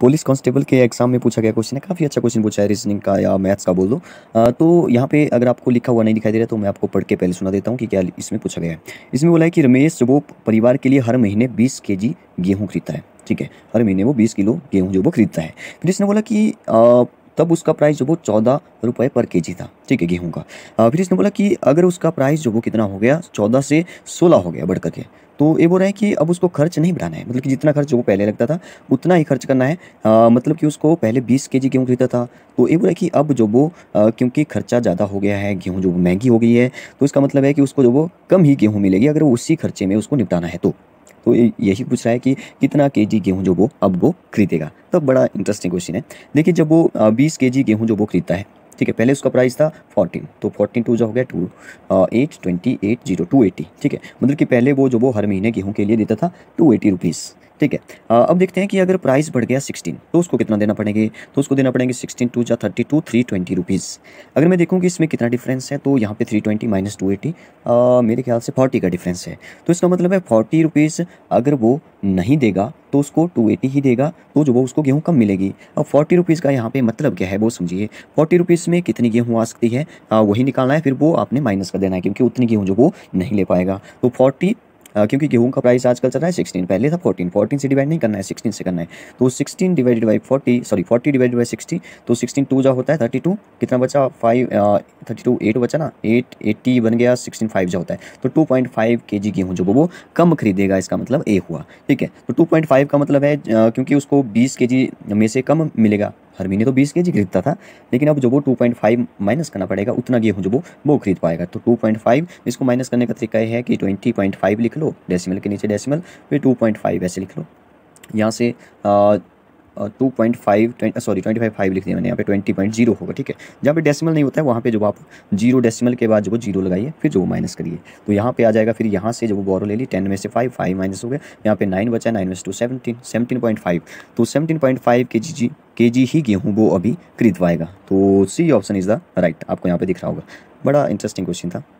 police constable के exam में पूछा गया क्वेश्चन है काफ़ी अच्छा क्वेश्चन पूछा है रीजनिंग का या मैथ्स का बोल दो तो यहाँ पे अगर आपको लिखा हुआ नहीं दिखाई दे रहा तो मैं आपको पढ़ के पहले सुना देता हूँ कि क्या इसमें पूछा गया है इसमें बोला है कि रमेश वो परिवार के लिए हर महीने बीस के गेहूँ खरीदता है ठीक है हर महीने वो बीस किलो गेहूँ जो वो खरीदता है फिर इसने बोला कि तब उसका प्राइस जो वो चौदह रुपये पर के था ठीक है गेहूँ का फिर इसने बोला कि अगर उसका प्राइस जो वो कितना हो गया चौदह से सोलह हो गया बढ़कर के तो ये बोल रहे हैं कि अब उसको खर्च नहीं बढ़ाना है मतलब कि जितना खर्च वो पहले लगता था उतना ही खर्च करना है आ, मतलब कि उसको पहले 20 के जी गेहूँ खरीदा था तो ये बोल रहे हैं कि अब जो वो क्योंकि खर्चा ज़्यादा हो गया है गेहूँ जो महंगी हो गई है तो इसका मतलब है कि उसको जो वो कम ही गेहूँ मिलेगी अगर वो उसी खर्चे में उसको निपटाना है तो तो यही पूछ रहा है कि कितना के जी गेहूँ जो वो अब वो खरीदेगा तब तो बड़ा इंटरेस्टिंग क्वेश्चन है देखिए जब वो बीस के जी गेहूँ जो वो खरीदता है ठीक है पहले उसका प्राइस था फोर्टीन तो फोर्टीन टू जो हो गया two eight twenty eight zero two eighty ठीक है मतलब कि पहले वो जो वो हर महीने गेहूँ के लिए देता था टू एटी रुपीज़ ठीक है अब देखते हैं कि अगर प्राइस बढ़ गया सिक्सटीन तो उसको कितना देना पड़ेगा तो उसको देना पड़ेगा सिक्सटीन टू या thirty two three twenty rupees अगर मैं देखूँ कि इसमें कितना डिफरेंस है तो यहाँ पे three twenty minus two eighty मेरे ख्याल से फोर्टी का डिफरेंस है तो इसका मतलब है फोर्टी रुपीज़ अगर वो नहीं देगा तो उसको टू एटी ही देगा तो जो वो उसको गेहूँ कम मिलेगी अब फोर्टी रुपीज़ का यहाँ पे मतलब क्या है वो समझिए फोर्टी रुपीज़ में कितनी गेहूँ आ सकती है वही निकालना है फिर वो आपने माइनस कर देना है क्योंकि उतनी गेहूँ जो वो नहीं ले पाएगा तो फोर्टी क्योंकि गेहूँ का प्राइस आजकल चल रहा है सिक्सटीन पहले था फोर्टीन फोर्टीन से डिवाइड नहीं करना है सिक्सटीन से करना है तो sixteen divided by forty sorry forty divided by sixty तो सिक्सटीन टू जो होता है थर्टी टू कितना बचा फाइव थर्टी टू एट बचा ना एट एट्टी बन गया सिक्सटीन फाइव जो होता है तो टू पॉइंट फाइव के जी गेहूँ जो वो कम खरीदेगा इसका मतलब ए हुआ ठीक है तो टू पॉइंट फाइव का मतलब है क्योंकि उसको बीस के जी में से कम मिलेगा हर महीने तो बीस के जी खरीदता था लेकिन अब जो वो टू पॉइंट फाइव माइनस करना पड़ेगा उतना गेहूँ जो वो वो खरीद पाएगा तो टू पॉइंट फाइव इसको माइनस करने का तरीका यह है कि ट्वेंटी पॉइंट फाइव लिख लो डेसिमल के नीचे डेसिमल फिर टू पॉइंट फाइव ऐसे लिख लो यहाँ से two point five sorry twenty five five लिख दिया मैंने यहाँ पे ट्वेंटी पॉइंट जीरो होगा ठीक है जहाँ पे डेसिमल नहीं होता है वहाँ पे जो आप जीरो डेसिमल के बाद जो जीरो लगाइए फिर जो माइनस करिए तो यहाँ पे आ जाएगा फिर यहाँ से जो वो बोरो ले ली टेन में से फाइव फाइव माइनस हो गया यहाँ पे नाइन बचा नाइन में से two seventeen seventeen point five तो सेवनटीन पॉइंट फाइव के जी जी के जी ही गेहूँ वो अभी खरीदवाएगा तो C option is the right आपको यहाँ पे दिख रहा होगा बड़ा इंटरेस्टिंग क्वेश्चन था